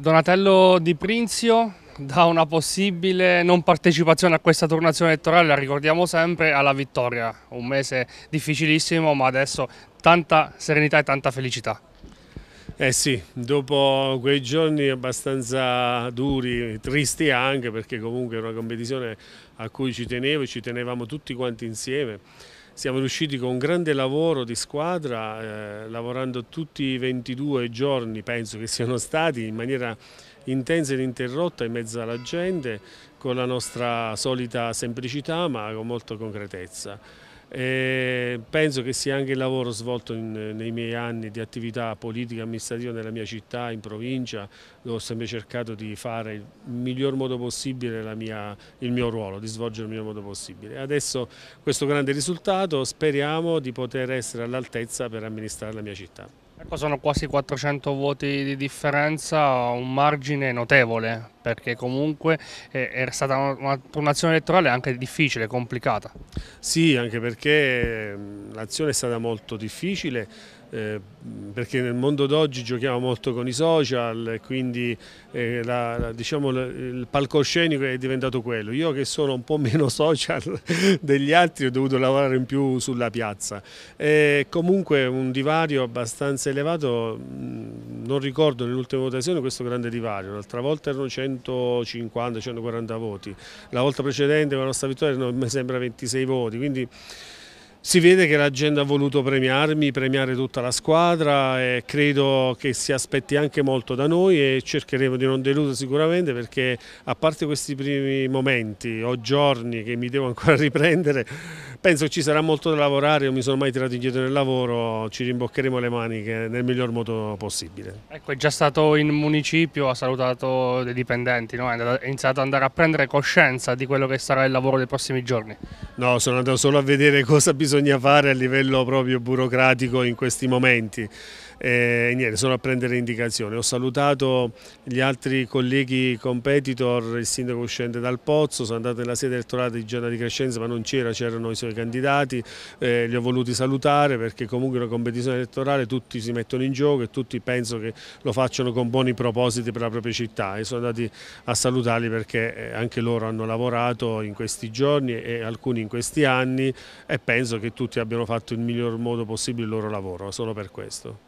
Donatello Di Prinzio da una possibile non partecipazione a questa tornazione elettorale, la ricordiamo sempre, alla vittoria. Un mese difficilissimo, ma adesso tanta serenità e tanta felicità. Eh sì, dopo quei giorni abbastanza duri, tristi anche, perché comunque era una competizione a cui ci tenevo e ci tenevamo tutti quanti insieme siamo riusciti con un grande lavoro di squadra, eh, lavorando tutti i 22 giorni, penso che siano stati, in maniera intensa ed interrotta in mezzo alla gente, con la nostra solita semplicità ma con molta concretezza. E penso che sia anche il lavoro svolto in, nei miei anni di attività politica e amministrativa nella mia città, in provincia, dove ho sempre cercato di fare il miglior modo possibile mia, il mio ruolo, di svolgere il miglior modo possibile. Adesso questo grande risultato speriamo di poter essere all'altezza per amministrare la mia città. Ecco, sono quasi 400 voti di differenza, un margine notevole perché comunque eh, era stata una, un'azione elettorale anche difficile, complicata. Sì, anche perché l'azione è stata molto difficile, eh, perché nel mondo d'oggi giochiamo molto con i social, quindi eh, la, la, diciamo, la, il palcoscenico è diventato quello. Io che sono un po' meno social degli altri ho dovuto lavorare in più sulla piazza. Eh, comunque un divario abbastanza elevato mh, non ricordo nell'ultima votazione questo grande divario, l'altra volta erano 150-140 voti, la volta precedente con la nostra vittoria erano mi sembra 26 voti, quindi si vede che la gente ha voluto premiarmi, premiare tutta la squadra e credo che si aspetti anche molto da noi e cercheremo di non deludere sicuramente perché a parte questi primi momenti o giorni che mi devo ancora riprendere penso ci sarà molto da lavorare, io mi sono mai tirato indietro nel lavoro, ci rimboccheremo le maniche nel miglior modo possibile. Ecco, è già stato in municipio, ha salutato dei dipendenti, no? è iniziato ad andare a prendere coscienza di quello che sarà il lavoro dei prossimi giorni? No, sono andato solo a vedere cosa bisogna fare a livello proprio burocratico in questi momenti. E niente, sono a prendere indicazioni. Ho salutato gli altri colleghi competitor, il sindaco uscente dal Pozzo, sono andato nella sede elettorale di Giornata di Crescenza, ma non c'era, c'erano i suoi i candidati, eh, li ho voluti salutare perché comunque una competizione elettorale tutti si mettono in gioco e tutti penso che lo facciano con buoni propositi per la propria città e sono andati a salutarli perché eh, anche loro hanno lavorato in questi giorni e alcuni in questi anni e penso che tutti abbiano fatto il miglior modo possibile il loro lavoro, solo per questo.